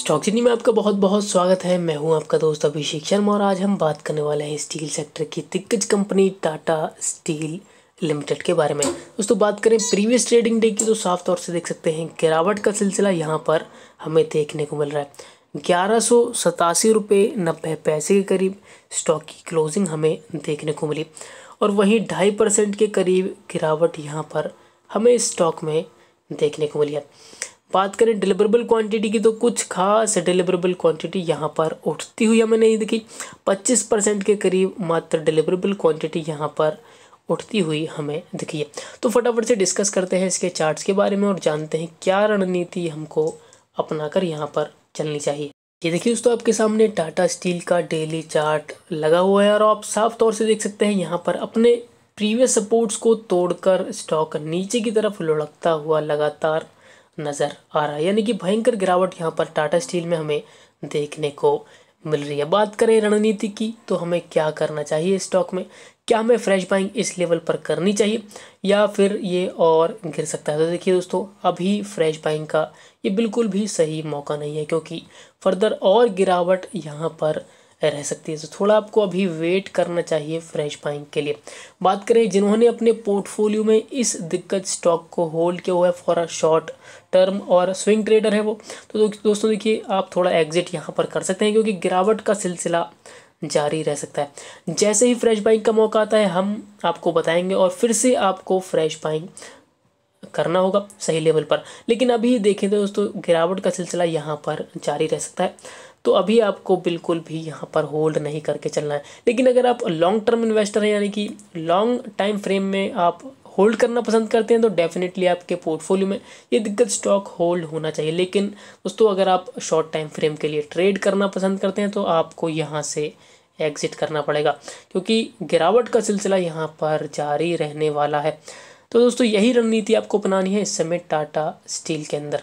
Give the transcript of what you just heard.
stock city में आपका बहुत बहुत स्वागत है मैं हूं आपका दोस्त अभिषेक शर्मा और आज हम बात करने वाले हैं स्टील सेक्टर की दिग्गज कंपनी टाटा स्टील लिमिटेड के बारे में दोस्तों बात करें प्रीवियस ट्रेडिंग डे की तो साफ तौर से देख सकते हैं गिरावट का सिलसिला यहाँ पर हमें देखने को मिल रहा है ग्यारह सौ सतासी रुपये नब्बे पैसे के करीब स्टॉक की क्लोजिंग हमें देखने को मिली और वहीं ढाई परसेंट के करीब गिरावट यहाँ पर हमें स्टॉक में देखने को मिली है बात करें डिलीवरेबल क्वांटिटी की तो कुछ खास डिलीवरेबल क्वांटिटी यहाँ पर उठती हुई हमें नहीं दिखी 25 परसेंट के करीब मात्र डिलीवरेबल क्वांटिटी यहाँ पर उठती हुई हमें दिखी है तो फटाफट से डिस्कस करते हैं इसके चार्ट्स के बारे में और जानते हैं क्या रणनीति हमको अपना कर यहाँ पर चलनी चाहिए ये देखिए दोस्तों आपके सामने टाटा स्टील का डेली चार्ट लगा हुआ है और आप साफ तौर से देख सकते हैं यहाँ पर अपने प्रीवियस सपोर्ट्स को तोड़कर स्टॉक नीचे की तरफ लुढ़कता हुआ लगातार नज़र आ रहा है यानी कि भयंकर गिरावट यहाँ पर टाटा स्टील में हमें देखने को मिल रही है बात करें रणनीति की तो हमें क्या करना चाहिए स्टॉक में क्या हमें फ्रेश बाइंग इस लेवल पर करनी चाहिए या फिर ये और गिर सकता है तो देखिए दोस्तों अभी फ्रेश बाइंग का ये बिल्कुल भी सही मौका नहीं है क्योंकि फर्दर और गिरावट यहाँ पर रह सकती है तो थोड़ा आपको अभी वेट करना चाहिए फ्रेश बाइंग के लिए बात करें जिन्होंने अपने पोर्टफोलियो में इस दिक्कत स्टॉक को होल्ड किया हुआ है फॉर अ शॉर्ट टर्म और स्विंग ट्रेडर है वो तो दोस्तों देखिए आप थोड़ा एग्जिट यहाँ पर कर सकते हैं क्योंकि गिरावट का सिलसिला जारी रह सकता है जैसे ही फ्रेश बाइंग का मौका आता है हम आपको बताएंगे और फिर से आपको फ्रेश बाइंग करना होगा सही लेवल पर लेकिन अभी देखें तो दोस्तों गिरावट का सिलसिला यहाँ पर जारी रह सकता है तो अभी आपको बिल्कुल भी यहाँ पर होल्ड नहीं करके चलना है लेकिन अगर आप लॉन्ग टर्म इन्वेस्टर हैं यानी कि लॉन्ग टाइम फ्रेम में आप होल्ड करना पसंद करते हैं तो डेफिनेटली आपके पोर्टफोलियो में ये दिग्गज स्टॉक होल्ड होना चाहिए लेकिन दोस्तों अगर आप शॉर्ट टाइम फ्रेम के लिए ट्रेड करना पसंद करते हैं तो आपको यहाँ से एग्जिट करना पड़ेगा क्योंकि गिरावट का सिलसिला यहाँ पर जारी रहने वाला है तो दोस्तों यही रणनीति आपको अपनानी है इस समय टाटा स्टील के अंदर